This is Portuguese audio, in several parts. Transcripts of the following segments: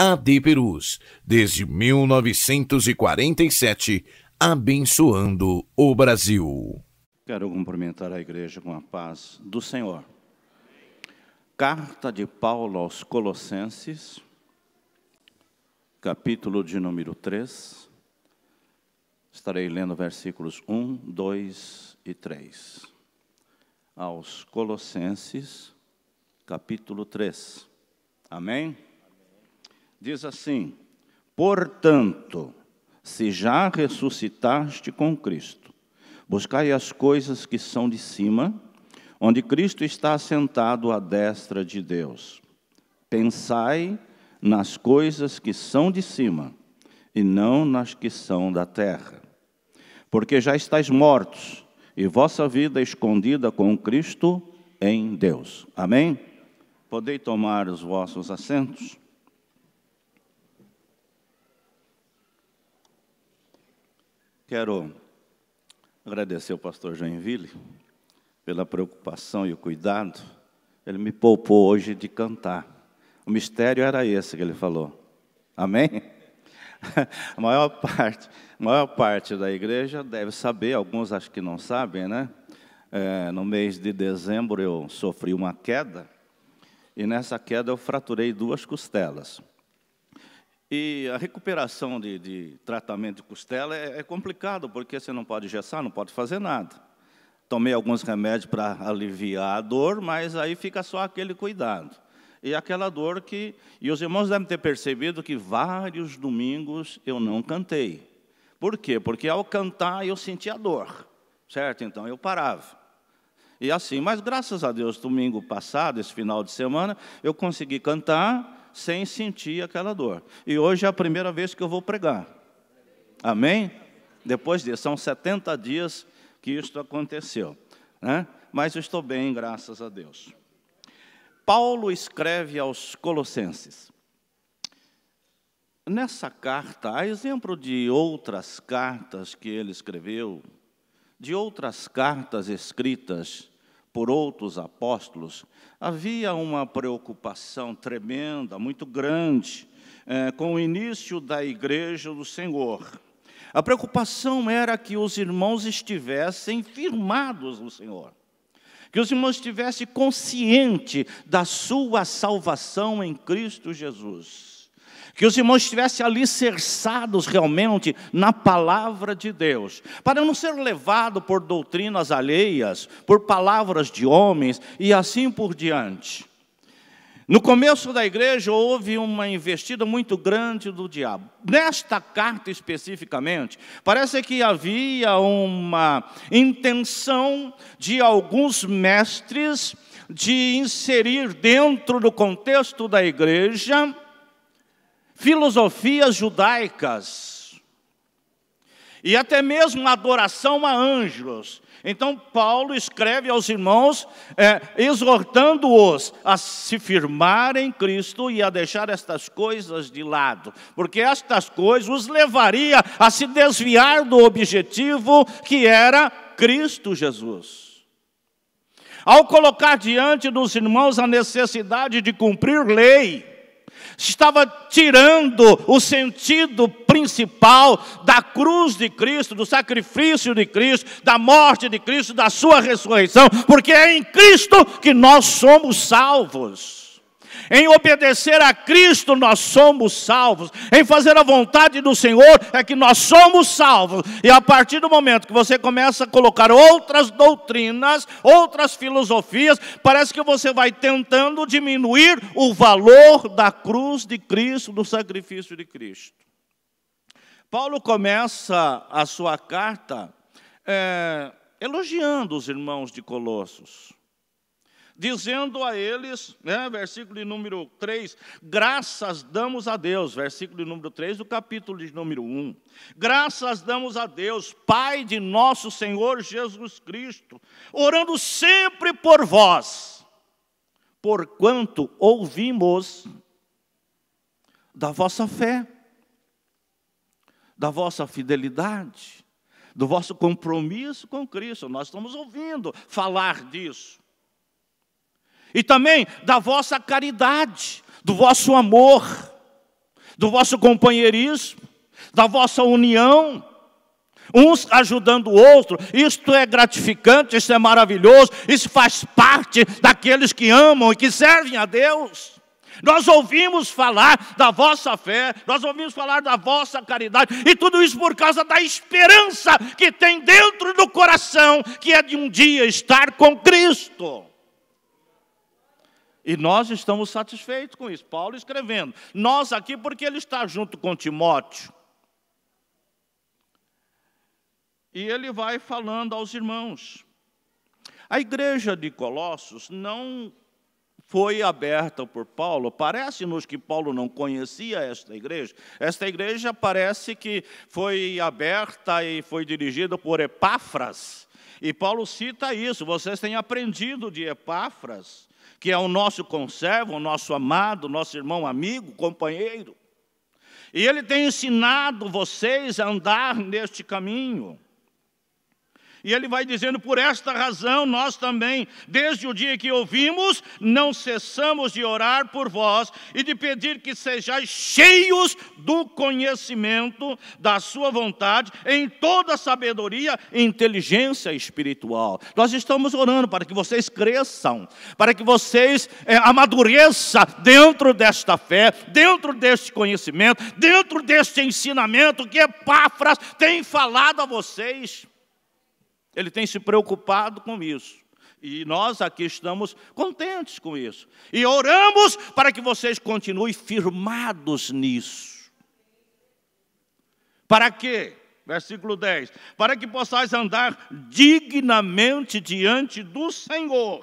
AD Perus, desde 1947, abençoando o Brasil. Quero cumprimentar a igreja com a paz do Senhor. Carta de Paulo aos Colossenses, capítulo de número 3. Estarei lendo versículos 1, 2 e 3. Aos Colossenses, capítulo 3. Amém? Diz assim: Portanto, se já ressuscitaste com Cristo, buscai as coisas que são de cima, onde Cristo está assentado à destra de Deus. Pensai nas coisas que são de cima, e não nas que são da terra. Porque já estáis mortos, e vossa vida é escondida com Cristo em Deus. Amém? Podei tomar os vossos assentos. Quero agradecer ao pastor Joinville pela preocupação e o cuidado. Ele me poupou hoje de cantar. O mistério era esse que ele falou. Amém? A maior parte, a maior parte da igreja deve saber, alguns acho que não sabem, né? É, no mês de dezembro eu sofri uma queda e nessa queda eu fraturei duas costelas. E a recuperação de, de tratamento de costela é, é complicado, porque você não pode gessar, não pode fazer nada. Tomei alguns remédios para aliviar a dor, mas aí fica só aquele cuidado. E aquela dor que. E os irmãos devem ter percebido que vários domingos eu não cantei. Por quê? Porque ao cantar eu sentia dor, certo? Então eu parava. E assim, mas graças a Deus, domingo passado, esse final de semana, eu consegui cantar sem sentir aquela dor. E hoje é a primeira vez que eu vou pregar. Amém? Depois disso, são 70 dias que isto aconteceu. Né? Mas eu estou bem, graças a Deus. Paulo escreve aos Colossenses. Nessa carta, a exemplo de outras cartas que ele escreveu, de outras cartas escritas por outros apóstolos, havia uma preocupação tremenda, muito grande, é, com o início da igreja do Senhor. A preocupação era que os irmãos estivessem firmados no Senhor, que os irmãos estivessem conscientes da sua salvação em Cristo Jesus que os irmãos estivessem alicerçados realmente na palavra de Deus, para não ser levado por doutrinas alheias, por palavras de homens e assim por diante. No começo da igreja houve uma investida muito grande do diabo. Nesta carta especificamente, parece que havia uma intenção de alguns mestres de inserir dentro do contexto da igreja filosofias judaicas e até mesmo adoração a anjos. Então, Paulo escreve aos irmãos, é, exortando-os a se firmarem em Cristo e a deixar estas coisas de lado, porque estas coisas os levaria a se desviar do objetivo que era Cristo Jesus. Ao colocar diante dos irmãos a necessidade de cumprir lei, estava tirando o sentido principal da cruz de Cristo, do sacrifício de Cristo, da morte de Cristo, da sua ressurreição, porque é em Cristo que nós somos salvos. Em obedecer a Cristo nós somos salvos. Em fazer a vontade do Senhor é que nós somos salvos. E a partir do momento que você começa a colocar outras doutrinas, outras filosofias, parece que você vai tentando diminuir o valor da cruz de Cristo, do sacrifício de Cristo. Paulo começa a sua carta é, elogiando os irmãos de Colossos dizendo a eles, né, versículo de número 3, graças damos a Deus, versículo de número 3 do capítulo de número 1. Graças damos a Deus, Pai de nosso Senhor Jesus Cristo, orando sempre por vós, porquanto ouvimos da vossa fé, da vossa fidelidade, do vosso compromisso com Cristo. Nós estamos ouvindo falar disso e também da vossa caridade, do vosso amor, do vosso companheirismo, da vossa união, uns ajudando o outro. Isto é gratificante, isso é maravilhoso, isso faz parte daqueles que amam e que servem a Deus. Nós ouvimos falar da vossa fé, nós ouvimos falar da vossa caridade, e tudo isso por causa da esperança que tem dentro do coração, que é de um dia estar com Cristo. E nós estamos satisfeitos com isso. Paulo escrevendo. Nós aqui, porque ele está junto com Timóteo. E ele vai falando aos irmãos. A igreja de Colossos não foi aberta por Paulo. Parece-nos que Paulo não conhecia esta igreja. Esta igreja parece que foi aberta e foi dirigida por Epáfras. E Paulo cita isso. Vocês têm aprendido de Epáfras que é o nosso conservo, o nosso amado, nosso irmão amigo, companheiro. E ele tem ensinado vocês a andar neste caminho. E ele vai dizendo: por esta razão nós também, desde o dia que ouvimos, não cessamos de orar por vós e de pedir que sejais cheios do conhecimento da Sua vontade, em toda sabedoria e inteligência espiritual. Nós estamos orando para que vocês cresçam, para que vocês é, amadureçam dentro desta fé, dentro deste conhecimento, dentro deste ensinamento que Epáfras tem falado a vocês. Ele tem se preocupado com isso. E nós aqui estamos contentes com isso. E oramos para que vocês continuem firmados nisso. Para quê? Versículo 10: Para que possais andar dignamente diante do Senhor,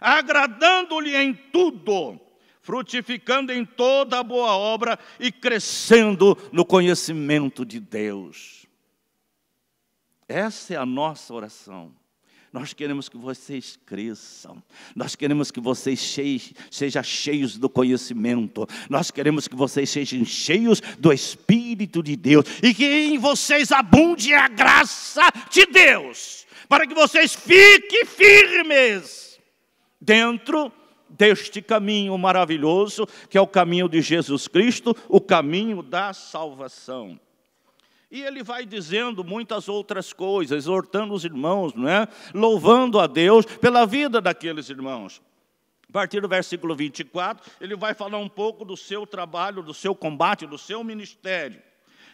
agradando-lhe em tudo, frutificando em toda boa obra e crescendo no conhecimento de Deus. Essa é a nossa oração. Nós queremos que vocês cresçam, nós queremos que vocês cheios, sejam cheios do conhecimento, nós queremos que vocês sejam cheios do Espírito de Deus e que em vocês abunde a graça de Deus, para que vocês fiquem firmes dentro deste caminho maravilhoso que é o caminho de Jesus Cristo, o caminho da salvação. E ele vai dizendo muitas outras coisas, exortando os irmãos, não é? louvando a Deus pela vida daqueles irmãos. A partir do versículo 24, ele vai falar um pouco do seu trabalho, do seu combate, do seu ministério.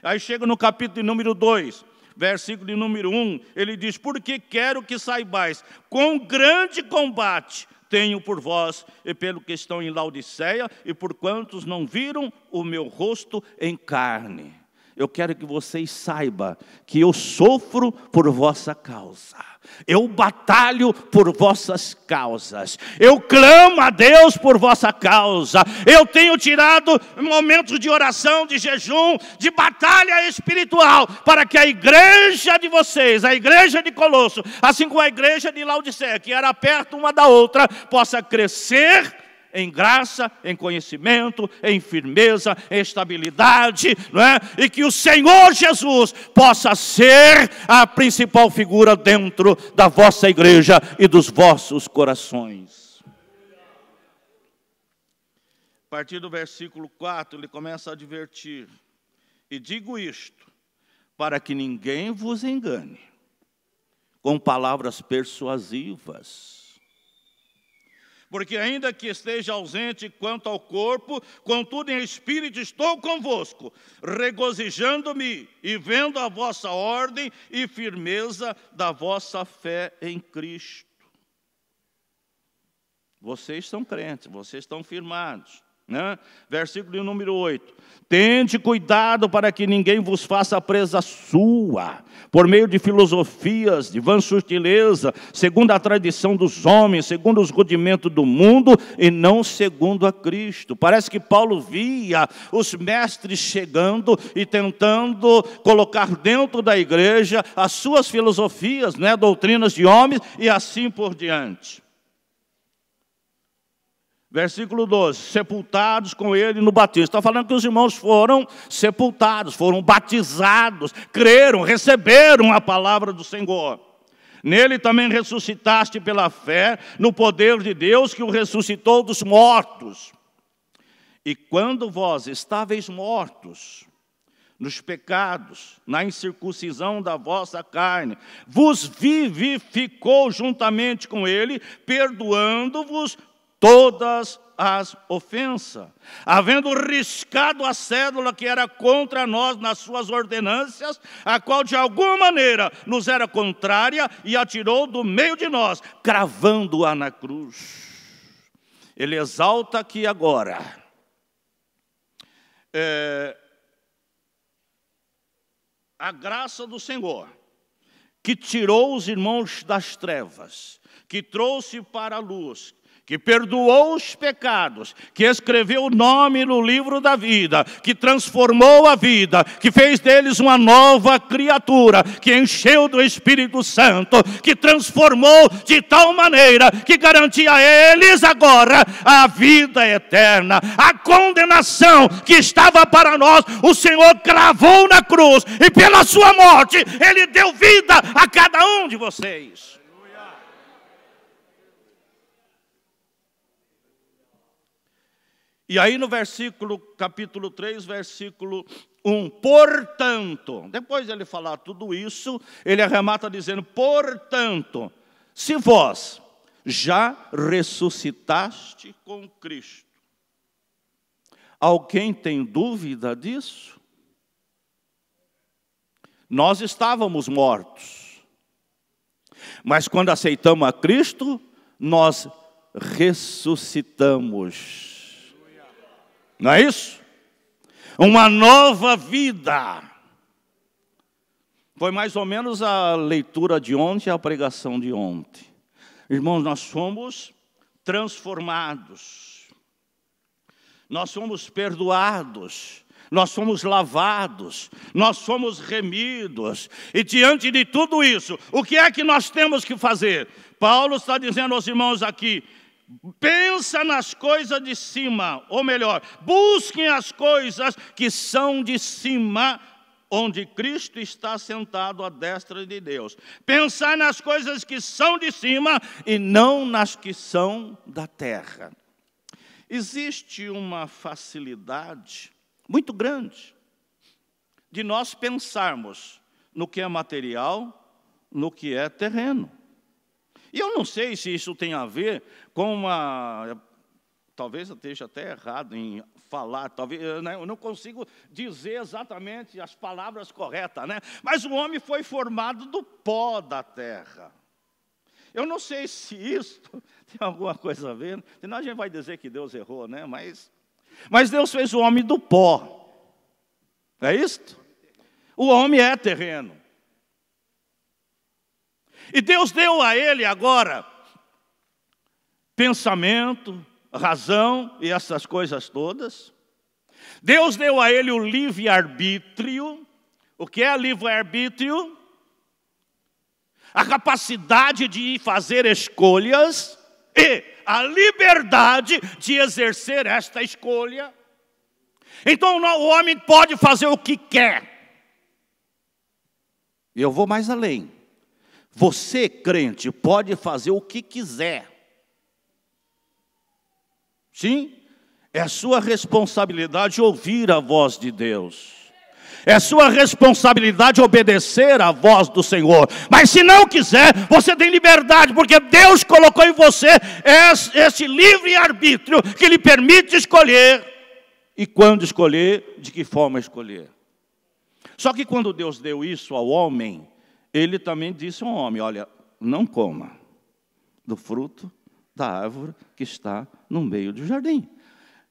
Aí chega no capítulo de número 2, versículo de número 1, um, ele diz: Porque quero que saibais, com grande combate tenho por vós e pelo que estão em Laodiceia e por quantos não viram o meu rosto em carne eu quero que vocês saibam que eu sofro por vossa causa, eu batalho por vossas causas, eu clamo a Deus por vossa causa, eu tenho tirado momentos de oração, de jejum, de batalha espiritual, para que a igreja de vocês, a igreja de Colosso, assim como a igreja de Laodiceia, que era perto uma da outra, possa crescer em graça, em conhecimento, em firmeza, em estabilidade, não é? E que o Senhor Jesus possa ser a principal figura dentro da vossa igreja e dos vossos corações. A partir do versículo 4, ele começa a advertir: E digo isto, para que ninguém vos engane com palavras persuasivas porque ainda que esteja ausente quanto ao corpo, contudo em espírito estou convosco, regozijando-me e vendo a vossa ordem e firmeza da vossa fé em Cristo. Vocês são crentes, vocês estão firmados. Né? Versículo número 8. Tende cuidado para que ninguém vos faça presa sua, por meio de filosofias, de vã sutileza, segundo a tradição dos homens, segundo os rudimentos do mundo, e não segundo a Cristo. Parece que Paulo via os mestres chegando e tentando colocar dentro da igreja as suas filosofias, né, doutrinas de homens e assim por diante. Versículo 12: Sepultados com ele no batismo. Está falando que os irmãos foram sepultados, foram batizados, creram, receberam a palavra do Senhor. Nele também ressuscitaste pela fé, no poder de Deus que o ressuscitou dos mortos. E quando vós estáveis mortos nos pecados, na incircuncisão da vossa carne, vos vivificou juntamente com ele, perdoando-vos todas as ofensas, havendo riscado a cédula que era contra nós nas suas ordenanças, a qual de alguma maneira nos era contrária e atirou do meio de nós, cravando-a na cruz. Ele exalta aqui agora. É, a graça do Senhor, que tirou os irmãos das trevas, que trouxe para a luz, que perdoou os pecados, que escreveu o nome no livro da vida, que transformou a vida, que fez deles uma nova criatura, que encheu do Espírito Santo, que transformou de tal maneira que garantia a eles agora a vida eterna. A condenação que estava para nós, o Senhor cravou na cruz e pela sua morte ele deu vida a cada um de vocês. E aí no versículo, capítulo 3, versículo 1, portanto, depois de ele falar tudo isso, ele arremata dizendo: portanto, se vós já ressuscitaste com Cristo, alguém tem dúvida disso? Nós estávamos mortos, mas quando aceitamos a Cristo, nós ressuscitamos não é isso? Uma nova vida. Foi mais ou menos a leitura de ontem, a pregação de ontem. Irmãos, nós fomos transformados, nós somos perdoados, nós somos lavados, nós somos remidos. E diante de tudo isso, o que é que nós temos que fazer? Paulo está dizendo aos irmãos aqui: Pensa nas coisas de cima, ou melhor, busquem as coisas que são de cima, onde Cristo está sentado à destra de Deus. Pensar nas coisas que são de cima e não nas que são da terra. Existe uma facilidade muito grande de nós pensarmos no que é material, no que é terreno. E eu não sei se isso tem a ver com uma. Talvez eu esteja até errado em falar, talvez né, eu não consigo dizer exatamente as palavras corretas, né? Mas o homem foi formado do pó da terra. Eu não sei se isto tem alguma coisa a ver, senão a gente vai dizer que Deus errou, né? Mas, mas Deus fez o homem do pó. É isto? O homem é terreno. E Deus deu a ele agora pensamento, razão e essas coisas todas. Deus deu a ele o livre-arbítrio. O que é livre-arbítrio? A capacidade de fazer escolhas e a liberdade de exercer esta escolha. Então o homem pode fazer o que quer. E eu vou mais além. Você, crente, pode fazer o que quiser. Sim, é sua responsabilidade ouvir a voz de Deus. É sua responsabilidade obedecer à voz do Senhor. Mas se não quiser, você tem liberdade, porque Deus colocou em você esse livre arbítrio que lhe permite escolher e quando escolher, de que forma escolher. Só que quando Deus deu isso ao homem, ele também disse ao homem: Olha, não coma do fruto da árvore que está no meio do jardim.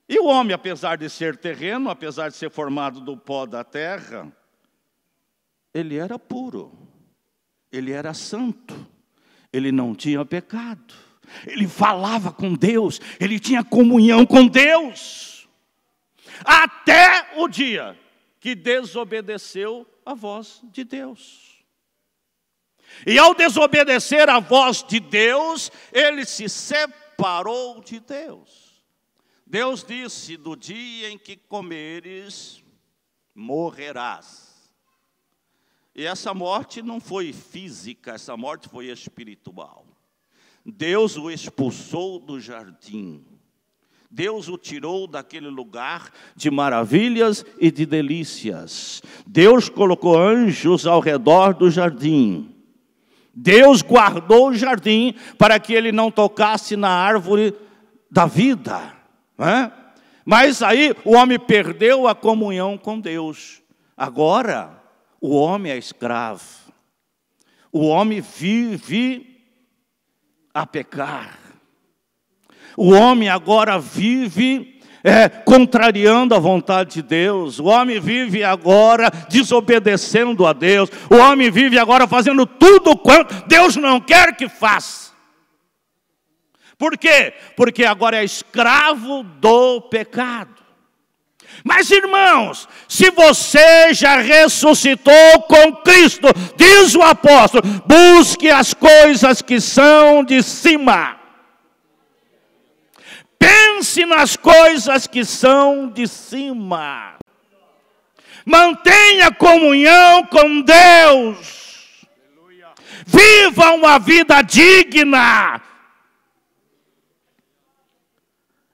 E o homem, apesar de ser terreno, apesar de ser formado do pó da terra, ele era puro, ele era santo, ele não tinha pecado, ele falava com Deus, ele tinha comunhão com Deus, até o dia que desobedeceu a voz de Deus. E ao desobedecer a voz de Deus, ele se separou de Deus. Deus disse: Do dia em que comeres, morrerás. E essa morte não foi física, essa morte foi espiritual. Deus o expulsou do jardim. Deus o tirou daquele lugar de maravilhas e de delícias. Deus colocou anjos ao redor do jardim Deus guardou o jardim para que ele não tocasse na árvore da vida. Né? Mas aí o homem perdeu a comunhão com Deus. Agora, o homem é escravo. O homem vive a pecar. O homem agora vive é, contrariando a vontade de Deus. O homem vive agora desobedecendo a Deus. O homem vive agora fazendo tudo quanto Deus não quer que faça. Por quê? Porque agora é escravo do pecado. Mas irmãos, se você já ressuscitou com Cristo, diz o apóstolo, busque as coisas que são de cima Pense nas coisas que são de cima. Mantenha comunhão com Deus. Viva uma vida digna.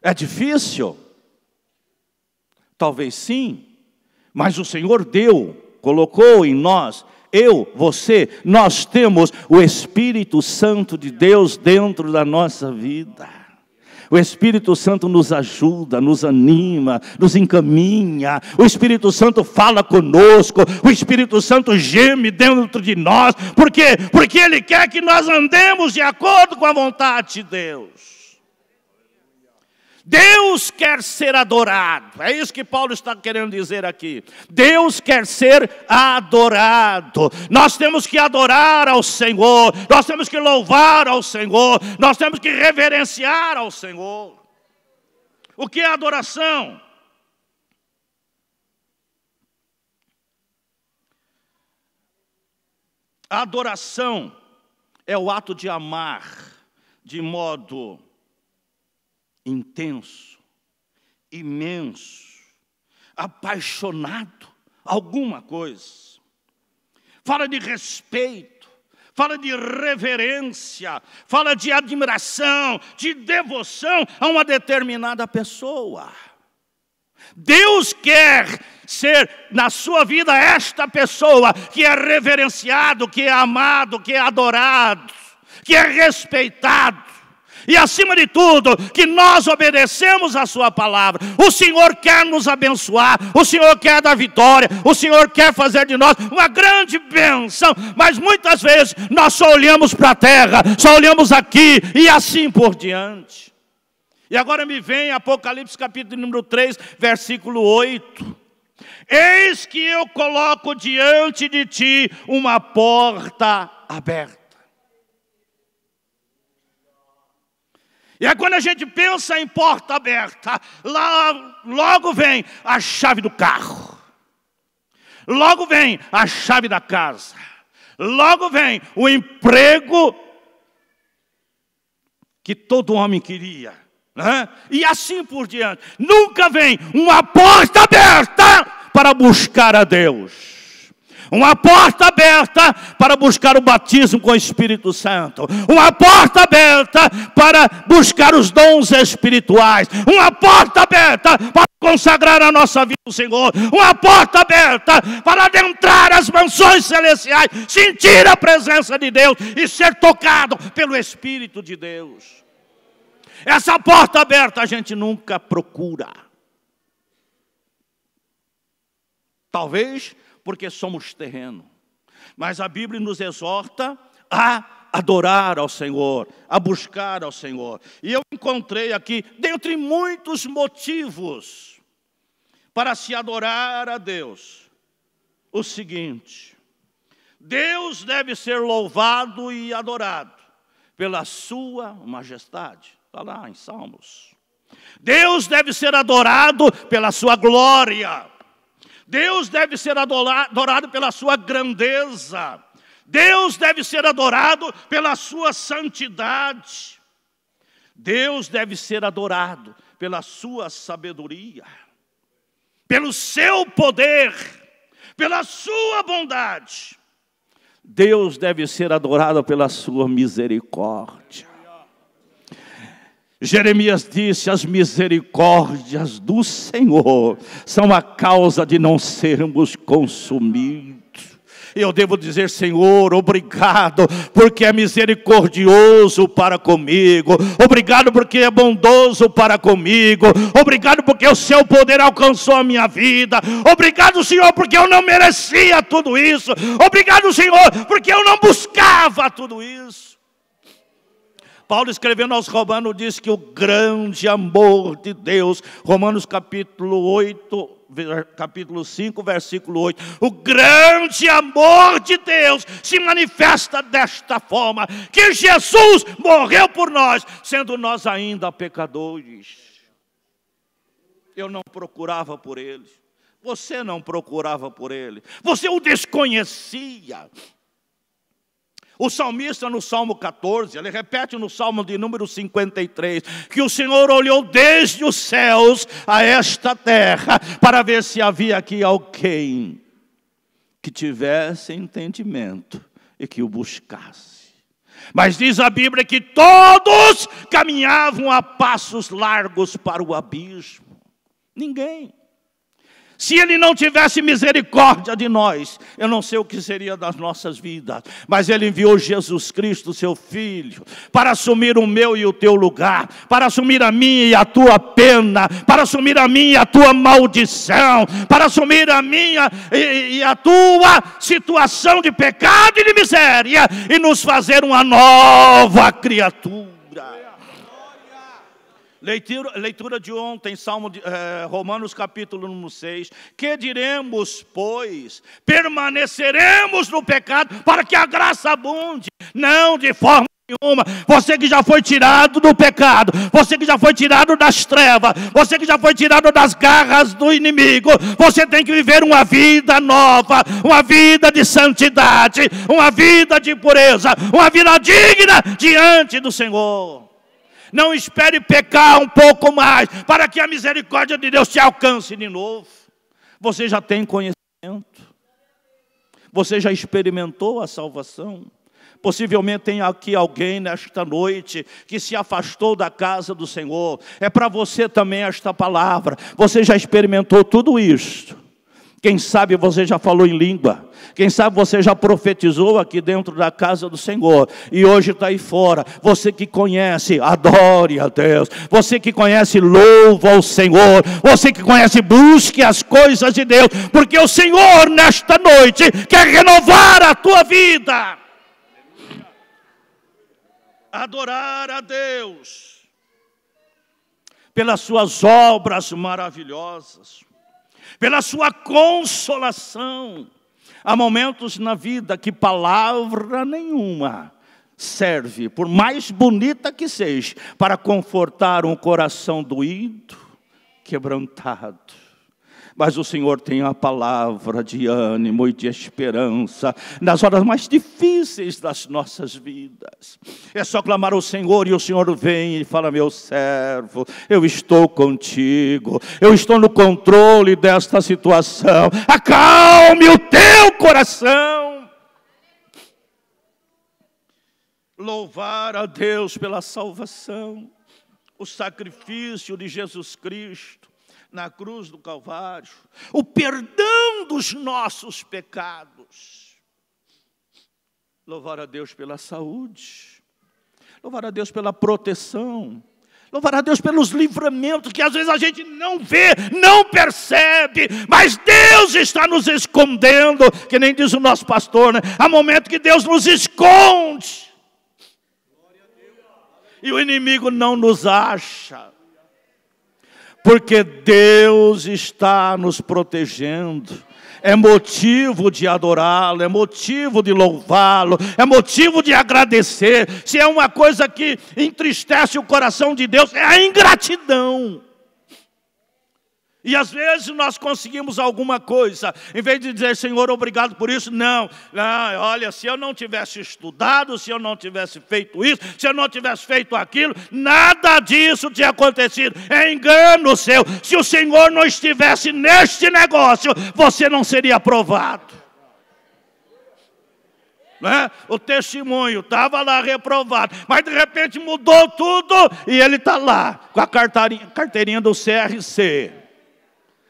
É difícil? Talvez sim, mas o Senhor deu, colocou em nós, eu, você, nós temos o Espírito Santo de Deus dentro da nossa vida. O Espírito Santo nos ajuda, nos anima, nos encaminha. O Espírito Santo fala conosco. O Espírito Santo geme dentro de nós. Por quê? Porque Ele quer que nós andemos de acordo com a vontade de Deus. Deus quer ser adorado. É isso que Paulo está querendo dizer aqui. Deus quer ser adorado. Nós temos que adorar ao Senhor, nós temos que louvar ao Senhor, nós temos que reverenciar ao Senhor. O que é adoração? adoração é o ato de amar de modo intenso, imenso, apaixonado, alguma coisa. Fala de respeito, fala de reverência, fala de admiração, de devoção a uma determinada pessoa. Deus quer ser na sua vida esta pessoa que é reverenciado, que é amado, que é adorado, que é respeitado e acima de tudo, que nós obedecemos a Sua palavra. O Senhor quer nos abençoar, o Senhor quer dar vitória, o Senhor quer fazer de nós uma grande bênção, mas muitas vezes nós só olhamos para a terra, só olhamos aqui e assim por diante. E agora me vem Apocalipse capítulo número 3, versículo 8. Eis que eu coloco diante de ti uma porta aberta. E é quando a gente pensa em porta aberta, lá logo vem a chave do carro. Logo vem a chave da casa. Logo vem o emprego que todo homem queria. Né? E assim por diante. Nunca vem uma porta aberta para buscar a Deus. Uma porta aberta para buscar o batismo com o Espírito Santo. Uma porta aberta para buscar os dons espirituais. Uma porta aberta para consagrar a nossa vida ao Senhor. Uma porta aberta para adentrar as mansões celestiais, sentir a presença de Deus e ser tocado pelo Espírito de Deus. Essa porta aberta a gente nunca procura. Talvez porque somos terreno. Mas a Bíblia nos exorta a adorar ao Senhor, a buscar ao Senhor. E eu encontrei aqui, dentre muitos motivos para se adorar a Deus, o seguinte: Deus deve ser louvado e adorado pela sua majestade. Está lá em Salmos. Deus deve ser adorado pela sua glória. Deus deve ser adorado pela sua grandeza. Deus deve ser adorado pela sua santidade. Deus deve ser adorado pela sua sabedoria, pelo seu poder, pela sua bondade. Deus deve ser adorado pela sua misericórdia. Jeremias disse: As misericórdias do Senhor são a causa de não sermos consumidos. Eu devo dizer, Senhor, obrigado, porque é misericordioso para comigo, obrigado, porque é bondoso para comigo, obrigado, porque o seu poder alcançou a minha vida, obrigado, Senhor, porque eu não merecia tudo isso, obrigado, Senhor, porque eu não buscava tudo isso. Paulo escrevendo aos Romanos diz que o grande amor de Deus, Romanos capítulo 8, capítulo 5, versículo 8. O grande amor de Deus se manifesta desta forma: que Jesus morreu por nós, sendo nós ainda pecadores. Eu não procurava por ele, você não procurava por ele, você o desconhecia. O salmista, no Salmo 14, ele repete no Salmo de número 53, que o Senhor olhou desde os céus a esta terra, para ver se havia aqui alguém que tivesse entendimento e que o buscasse. Mas diz a Bíblia que todos caminhavam a passos largos para o abismo. Ninguém. Se Ele não tivesse misericórdia de nós, eu não sei o que seria das nossas vidas, mas Ele enviou Jesus Cristo, seu Filho, para assumir o meu e o teu lugar, para assumir a minha e a tua pena, para assumir a minha e a tua maldição, para assumir a minha e, e a tua situação de pecado e de miséria, e nos fazer uma nova criatura. Leitura, leitura de ontem, Salmo de, eh, Romanos capítulo número 6. Que diremos, pois? Permaneceremos no pecado para que a graça abunde? Não, de forma nenhuma. Você que já foi tirado do pecado, você que já foi tirado das trevas, você que já foi tirado das garras do inimigo, você tem que viver uma vida nova, uma vida de santidade, uma vida de pureza, uma vida digna diante do Senhor. Não espere pecar um pouco mais, para que a misericórdia de Deus te alcance de novo. Você já tem conhecimento, você já experimentou a salvação. Possivelmente tem aqui alguém nesta noite que se afastou da casa do Senhor. É para você também esta palavra. Você já experimentou tudo isto quem sabe você já falou em língua. Quem sabe você já profetizou aqui dentro da casa do Senhor e hoje está aí fora. Você que conhece, adore a Deus. Você que conhece, louva ao Senhor. Você que conhece, busque as coisas de Deus, porque o Senhor nesta noite quer renovar a tua vida. Adorar a Deus pelas suas obras maravilhosas pela sua consolação. Há momentos na vida que palavra nenhuma serve, por mais bonita que seja, para confortar um coração doído, quebrantado mas o Senhor tem a palavra de ânimo e de esperança nas horas mais difíceis das nossas vidas. É só clamar ao Senhor e o Senhor vem e fala: Meu servo, eu estou contigo, eu estou no controle desta situação. Acalme o teu coração. louvar a Deus pela salvação, o sacrifício de Jesus Cristo, na cruz do Calvário, o perdão dos nossos pecados. Louvar a Deus pela saúde, louvar a Deus pela proteção, louvar a Deus pelos livramentos que às vezes a gente não vê, não percebe, mas Deus está nos escondendo, que nem diz o nosso pastor, né? há momento que Deus nos esconde e o inimigo não nos acha porque Deus está nos protegendo. É motivo de adorá-lo, é motivo de louvá-lo, é motivo de agradecer. Se é uma coisa que entristece o coração de Deus, é a ingratidão. E às vezes nós conseguimos alguma coisa, em vez de dizer, Senhor, obrigado por isso, não. não. Ah, olha, se eu não tivesse estudado, se eu não tivesse feito isso, se eu não tivesse feito aquilo, nada disso tinha acontecido. É engano seu. Se o Senhor não estivesse neste negócio, você não seria aprovado. Né? O testemunho estava lá reprovado, mas de repente mudou tudo e ele está lá com a carteirinha do CRC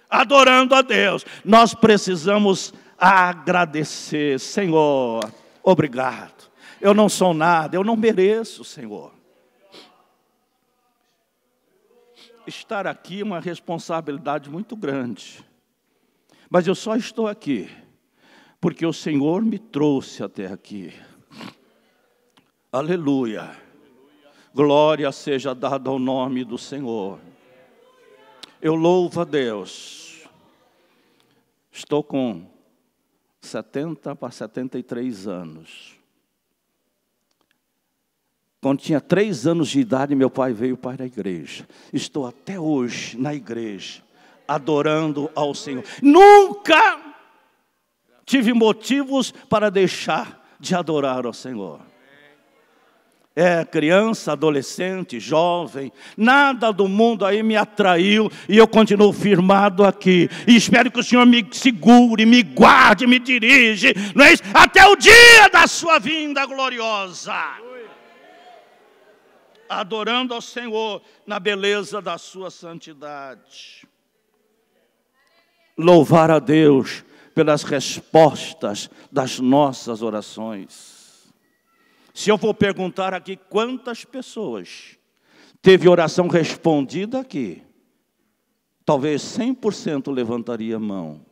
adorando a Deus. Nós precisamos agradecer, Senhor, obrigado. Eu não sou nada, eu não mereço, Senhor. Estar aqui é uma responsabilidade muito grande, mas eu só estou aqui porque o Senhor me trouxe até aqui. Aleluia. Glória seja dada ao nome do Senhor. Eu louvo a Deus. Estou com 70 para 73 anos. Quando tinha três anos de idade, meu pai veio para a igreja. Estou até hoje na igreja, adorando ao Senhor. Nunca tive motivos para deixar de adorar ao Senhor é, criança, adolescente, jovem, nada do mundo aí me atraiu e eu continuo firmado aqui. E espero que o Senhor me segure, me guarde, me dirige, não é isso? Até o dia da sua vinda gloriosa. Adorando ao Senhor na beleza da sua santidade. Louvar a Deus pelas respostas das nossas orações se eu vou perguntar aqui quantas pessoas teve oração respondida aqui, talvez 100% levantaria a mão.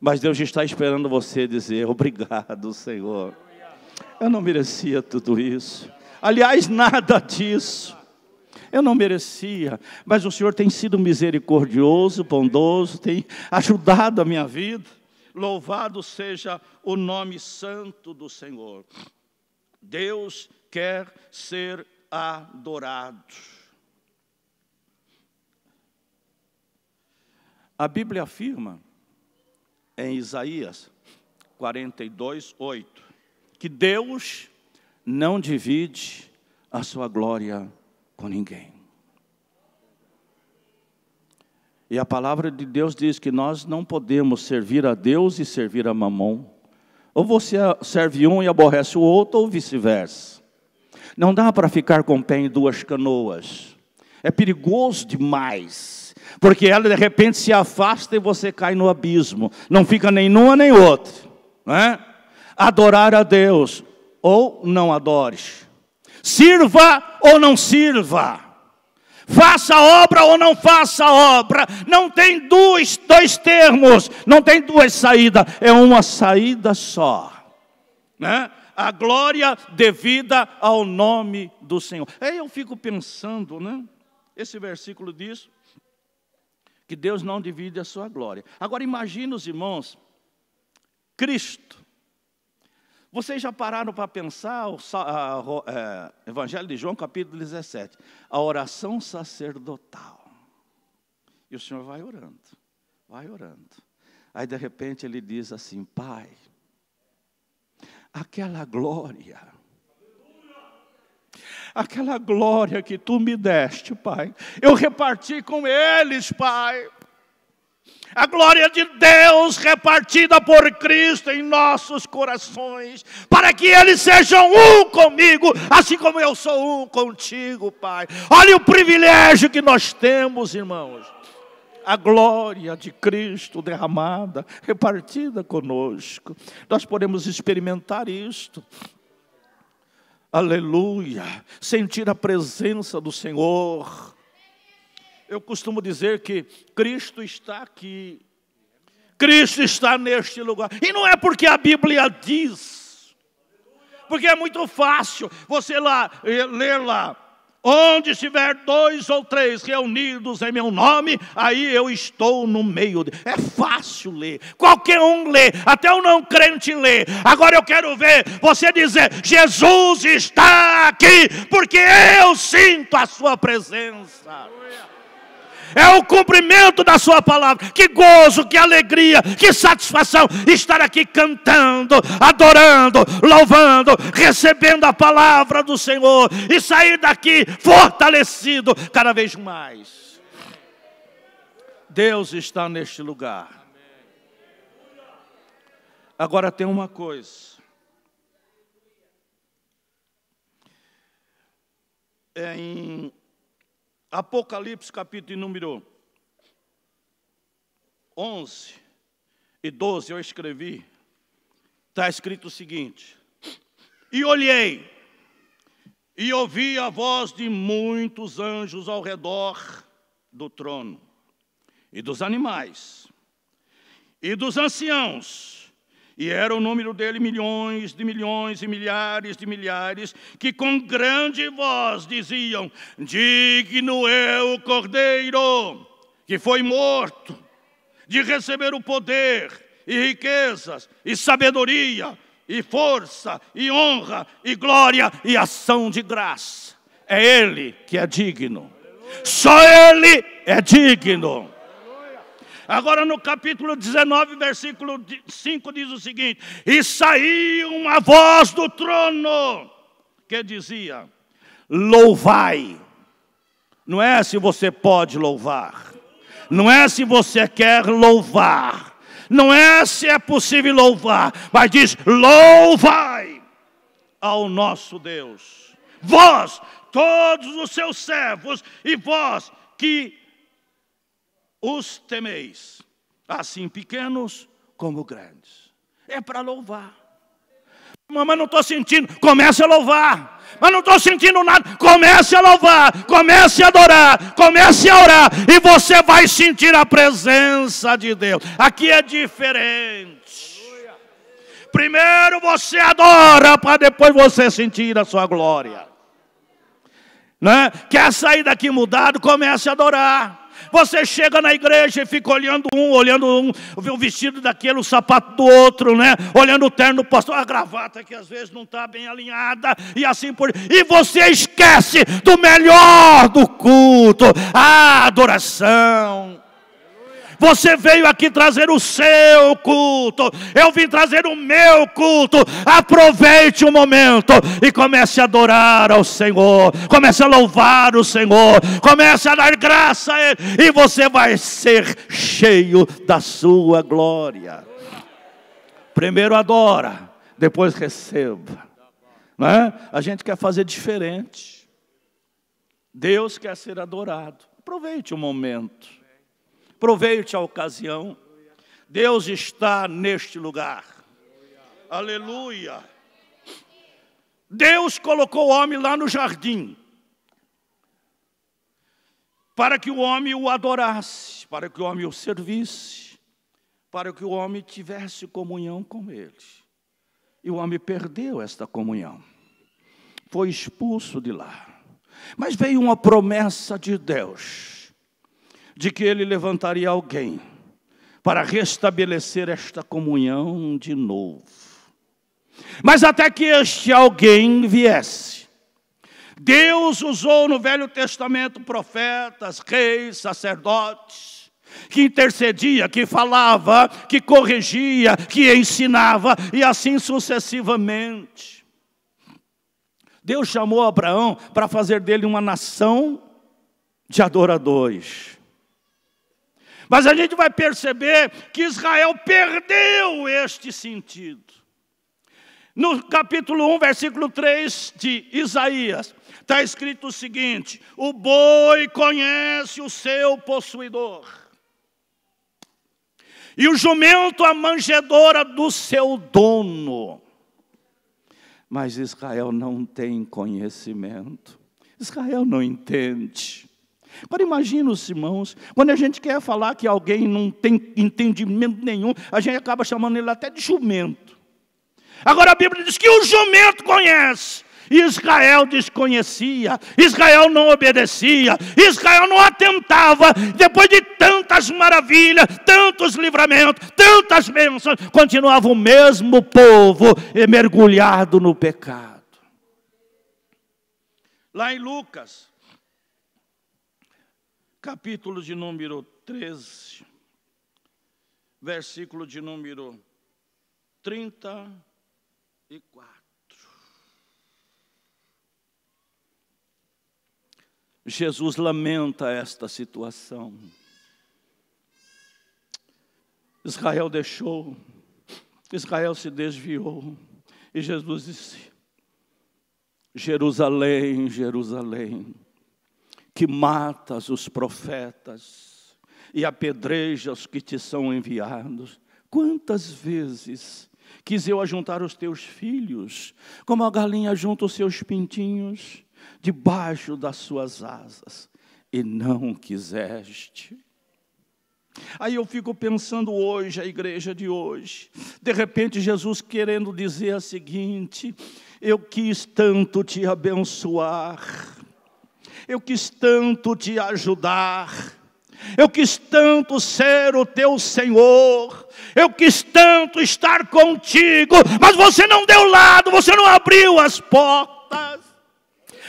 Mas Deus está esperando você dizer: Obrigado, Senhor. Eu não merecia tudo isso. Aliás, nada disso. Eu não merecia, mas o Senhor tem sido misericordioso, bondoso, tem ajudado a minha vida. Louvado seja o nome santo do Senhor. Deus quer ser adorado. A Bíblia afirma em Isaías 42, 8, que Deus não divide a sua glória com ninguém. E a palavra de Deus diz que nós não podemos servir a Deus e servir a Mamon. Ou você serve um e aborrece o outro, ou vice-versa. Não dá para ficar com o pé em duas canoas. É perigoso demais. Porque ela de repente se afasta e você cai no abismo. Não fica nem numa nem outra. Né? Adorar a Deus, ou não adores. Sirva ou não sirva faça obra ou não faça obra, não tem dois, dois termos, não tem duas saídas, é uma saída só, né? A glória devida ao nome do Senhor. Aí eu fico pensando, né? Esse versículo diz que Deus não divide a sua glória. Agora imagine os irmãos, Cristo vocês já pararam para pensar o é, Evangelho de João, capítulo 17, a oração sacerdotal. E o Senhor vai orando, vai orando. Aí de repente ele diz assim: Pai, aquela glória, aquela glória que tu me deste, Pai, eu reparti com eles, Pai. A glória de Deus repartida por Cristo em nossos corações, para que eles sejam um comigo, assim como eu sou um contigo, Pai. Olha o privilégio que nós temos, irmãos. A glória de Cristo derramada, repartida conosco. Nós podemos experimentar isto. Aleluia! Sentir a presença do Senhor eu costumo dizer que Cristo está aqui. Cristo está neste lugar. E não é porque a Bíblia diz. Porque é muito fácil você lá eh, ler lá. Onde estiver dois ou três reunidos em meu nome, aí eu estou no meio. De... É fácil ler. Qualquer um lê, até o não crente lê. Agora eu quero ver você dizer: Jesus está aqui, porque eu sinto a sua presença. Aleluia é o cumprimento da Sua palavra. Que gozo, que alegria, que satisfação estar aqui cantando, adorando, louvando, recebendo a palavra do Senhor e sair daqui fortalecido cada vez mais. Deus está neste lugar. Agora tem uma coisa. É em Apocalipse, capítulo número 11 e 12, eu escrevi, está escrito o seguinte: E olhei, e ouvi a voz de muitos anjos ao redor do trono, e dos animais, e dos anciãos, e era o número dele milhões de milhões e milhares de milhares, que com grande voz diziam: Digno é o Cordeiro, que foi morto, de receber o poder, e riquezas, e sabedoria, e força, e honra, e glória, e ação de graça. É Ele que é digno. Só Ele é digno. Agora, no capítulo 19, versículo 5, diz o seguinte: E saiu uma voz do trono que dizia: Louvai. Não é se você pode louvar, não é se você quer louvar, não é se é possível louvar, mas diz: Louvai ao nosso Deus, vós, todos os seus servos, e vós que os temeis, assim pequenos como grandes. É para louvar. Mamãe, não estou sentindo. Comece a louvar. Mas não estou sentindo nada. Comece a louvar, comece a adorar, comece a orar. E você vai sentir a presença de Deus. Aqui é diferente. Primeiro você adora, para depois você sentir a sua glória. Né? Quer sair daqui mudado? Comece a adorar. Você chega na igreja e fica olhando um, olhando um, o vestido daquele, o sapato do outro, né? Olhando o terno do pastor, a gravata que às vezes não está bem alinhada e assim por E você esquece do melhor do culto, a adoração. Você veio aqui trazer o seu culto. Eu vim trazer o meu culto. Aproveite o momento e comece a adorar ao Senhor. Comece a louvar o Senhor. Comece a dar graça a Ele. E você vai ser cheio da sua glória. Primeiro adora, depois receba. Né? A gente quer fazer diferente. Deus quer ser adorado. Aproveite o momento. Aproveite a ocasião. Deus está neste lugar. Aleluia. Aleluia. Deus colocou o homem lá no jardim para que o homem o adorasse, para que o homem o servisse, para que o homem tivesse comunhão com ele. E o homem perdeu esta comunhão. Foi expulso de lá. Mas veio uma promessa de Deus de que ele levantaria alguém para restabelecer esta comunhão de novo. Mas até que este alguém viesse, Deus usou no Velho Testamento profetas, reis, sacerdotes, que intercedia, que falava, que corrigia, que ensinava e assim sucessivamente. Deus chamou Abraão para fazer dele uma nação de adoradores. Mas a gente vai perceber que Israel perdeu este sentido. No capítulo 1, versículo 3 de Isaías, está escrito o seguinte: O boi conhece o seu possuidor, e o jumento a manjedora do seu dono. Mas Israel não tem conhecimento, Israel não entende. Agora imagina os irmãos, quando a gente quer falar que alguém não tem entendimento nenhum, a gente acaba chamando ele até de jumento. Agora a Bíblia diz que o jumento conhece. Israel desconhecia, Israel não obedecia, Israel não atentava. Depois de tantas maravilhas, tantos livramentos, tantas bênçãos, continuava o mesmo povo mergulhado no pecado. Lá em Lucas, capítulo de número 13, versículo de número 34. Jesus lamenta esta situação. Israel deixou, Israel se desviou, e Jesus disse: Jerusalém, Jerusalém, que matas os profetas e apedrejas que te são enviados. Quantas vezes quis eu ajuntar os teus filhos, como a galinha junta os seus pintinhos debaixo das suas asas, e não quiseste. Aí eu fico pensando hoje, a igreja de hoje, de repente Jesus querendo dizer a seguinte: eu quis tanto te abençoar, eu quis tanto te ajudar. Eu quis tanto ser o teu Senhor. Eu quis tanto estar contigo, mas você não deu lado, você não abriu as portas.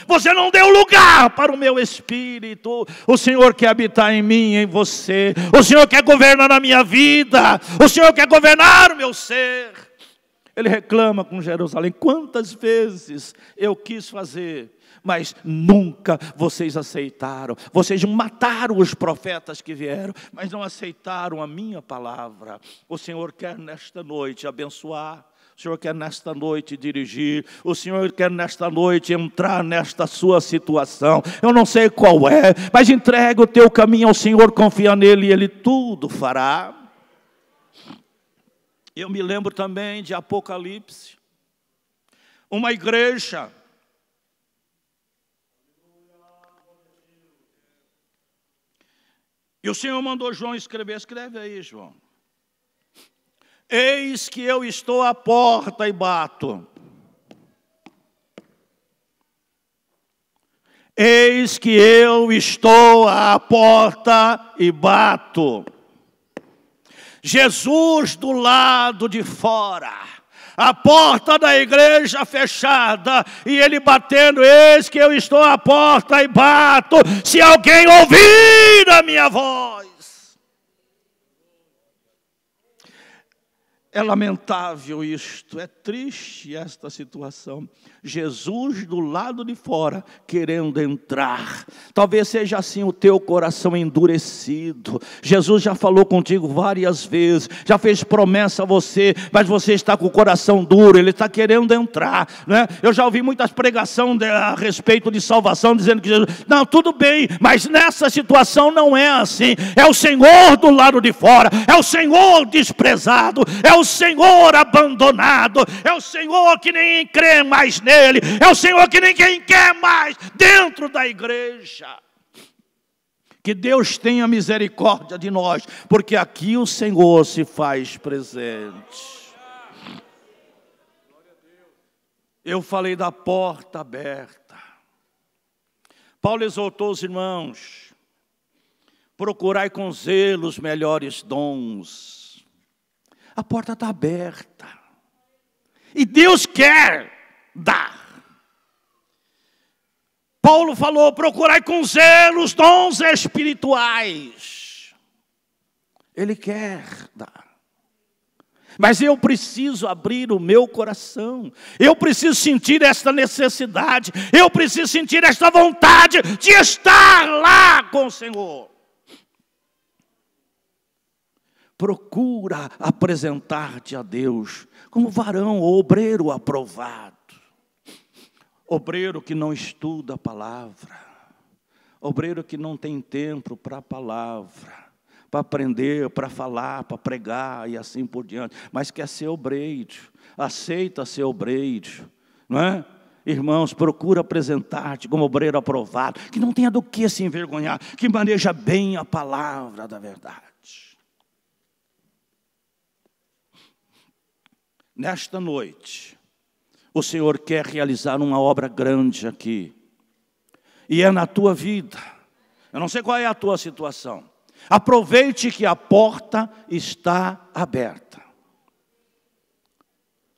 Você não deu lugar para o meu espírito. O Senhor quer habitar em mim, em você. O Senhor quer governar na minha vida. O Senhor quer governar o meu ser. Ele reclama com Jerusalém: quantas vezes eu quis fazer mas nunca vocês aceitaram. Vocês mataram os profetas que vieram, mas não aceitaram a minha palavra. O Senhor quer nesta noite abençoar. O Senhor quer nesta noite dirigir, o Senhor quer nesta noite entrar nesta sua situação. Eu não sei qual é, mas entrega o teu caminho ao Senhor, confia nele e ele tudo fará. Eu me lembro também de Apocalipse, uma igreja E o Senhor mandou João escrever, escreve aí, João. Eis que eu estou à porta e bato. Eis que eu estou à porta e bato. Jesus do lado de fora a porta da igreja fechada, e ele batendo: Eis que eu estou à porta e bato, se alguém ouvir a minha voz. É lamentável isto, é triste esta situação. Jesus do lado de fora querendo entrar. Talvez seja assim o teu coração endurecido. Jesus já falou contigo várias vezes, já fez promessa a você, mas você está com o coração duro, ele está querendo entrar. Né? Eu já ouvi muitas pregações a respeito de salvação, dizendo que Jesus, não, tudo bem, mas nessa situação não é assim. É o Senhor do lado de fora, é o Senhor desprezado, é o Senhor abandonado, é o Senhor que nem crê mais nele dele. É o Senhor que ninguém quer mais dentro da igreja. Que Deus tenha misericórdia de nós, porque aqui o Senhor se faz presente. Eu falei da porta aberta. Paulo exortou os irmãos: procurai com zelo os melhores dons. A porta está aberta. E Deus quer dar. Paulo falou: procurai com zelo os dons espirituais. Ele quer dar. Mas eu preciso abrir o meu coração, eu preciso sentir esta necessidade, eu preciso sentir esta vontade de estar lá com o Senhor. Procura apresentar-te a Deus como varão ou obreiro aprovado Obreiro que não estuda a palavra, obreiro que não tem tempo para a palavra, para aprender, para falar, para pregar e assim por diante, mas quer ser obreiro, aceita ser obreiro, não é? Irmãos, procura apresentar-te como obreiro aprovado, que não tenha do que se envergonhar, que maneja bem a palavra da verdade. Nesta noite, o Senhor quer realizar uma obra grande aqui, e é na tua vida. Eu não sei qual é a tua situação. Aproveite que a porta está aberta.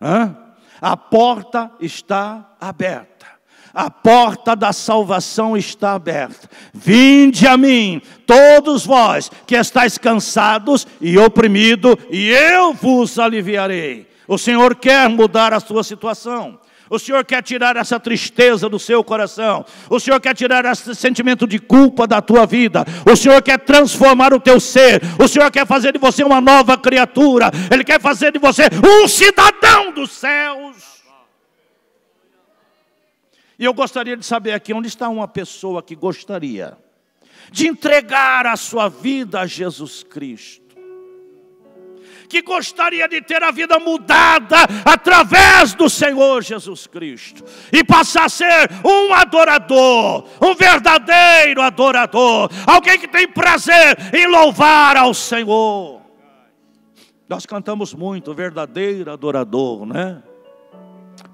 Hã? A porta está aberta. A porta da salvação está aberta. Vinde a mim, todos vós que estáis cansados e oprimidos, e eu vos aliviarei. O Senhor quer mudar a sua situação. O Senhor quer tirar essa tristeza do seu coração. O Senhor quer tirar esse sentimento de culpa da tua vida. O Senhor quer transformar o teu ser. O Senhor quer fazer de você uma nova criatura. Ele quer fazer de você um cidadão dos céus. E eu gostaria de saber aqui onde está uma pessoa que gostaria de entregar a sua vida a Jesus Cristo que gostaria de ter a vida mudada através do Senhor Jesus Cristo e passar a ser um adorador, um verdadeiro adorador, alguém que tem prazer em louvar ao Senhor. Nós cantamos muito, verdadeiro adorador, né?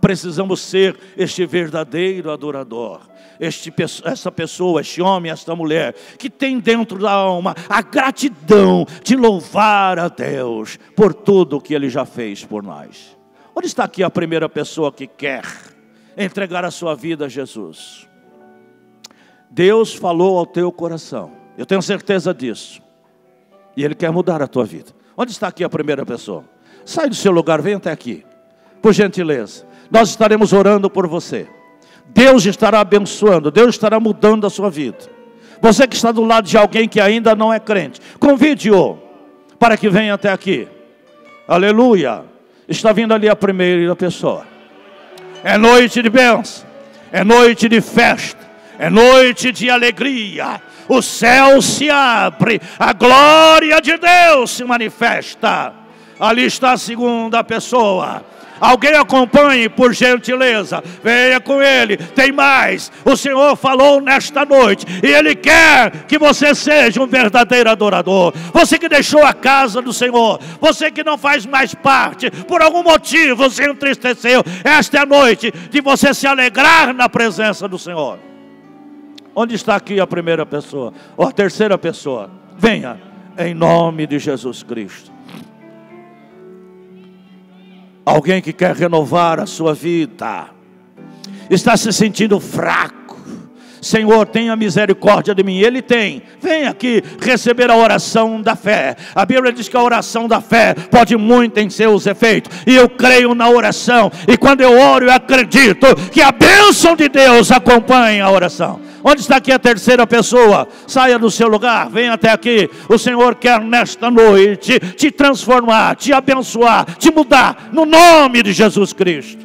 precisamos ser este verdadeiro adorador, este, essa pessoa, este homem, esta mulher, que tem dentro da alma a gratidão de louvar a Deus por tudo que Ele já fez por nós. Onde está aqui a primeira pessoa que quer entregar a sua vida a Jesus? Deus falou ao teu coração, eu tenho certeza disso, e Ele quer mudar a tua vida. Onde está aqui a primeira pessoa? Sai do seu lugar, vem até aqui, por gentileza nós estaremos orando por você. Deus estará abençoando, Deus estará mudando a sua vida. Você que está do lado de alguém que ainda não é crente, convide-o para que venha até aqui. Aleluia. Está vindo ali a primeira pessoa. É noite de bênção, é noite de festa, é noite de alegria. O céu se abre, a glória de Deus se manifesta. Ali está a segunda pessoa. Alguém acompanhe, por gentileza. Venha com ele. Tem mais. O Senhor falou nesta noite. E Ele quer que você seja um verdadeiro adorador. Você que deixou a casa do Senhor. Você que não faz mais parte. Por algum motivo se entristeceu. Esta é a noite de você se alegrar na presença do Senhor. Onde está aqui a primeira pessoa? Ou a terceira pessoa? Venha, em nome de Jesus Cristo. Alguém que quer renovar a sua vida, está se sentindo fraco. Senhor, tenha misericórdia de mim. Ele tem. Vem aqui receber a oração da fé. A Bíblia diz que a oração da fé pode muito em seus efeitos. E eu creio na oração. E quando eu oro, eu acredito que a bênção de Deus acompanha a oração. Onde está aqui a terceira pessoa? Saia do seu lugar, venha até aqui. O Senhor quer nesta noite te transformar, te abençoar, te mudar, no nome de Jesus Cristo.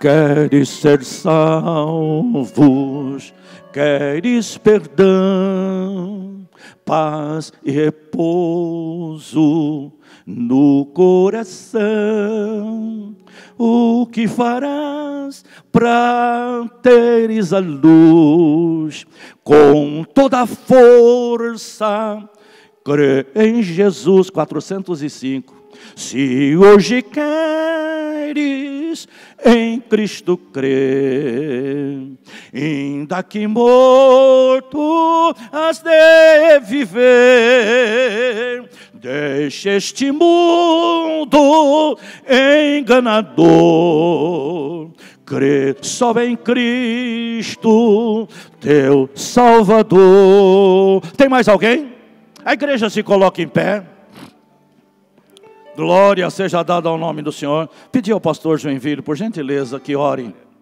Queres ser salvos, queres perdão, paz e repouso no coração. O que farás para teres a luz com toda a força? Crê em Jesus 405. Se hoje queres em Cristo crer, ainda que morto as de viver, deixa este mundo enganador. Crê só em Cristo, teu Salvador. Tem mais alguém? A igreja se coloca em pé. Glória seja dada ao nome do Senhor. Pedi ao pastor Joinville, por gentileza, que ore.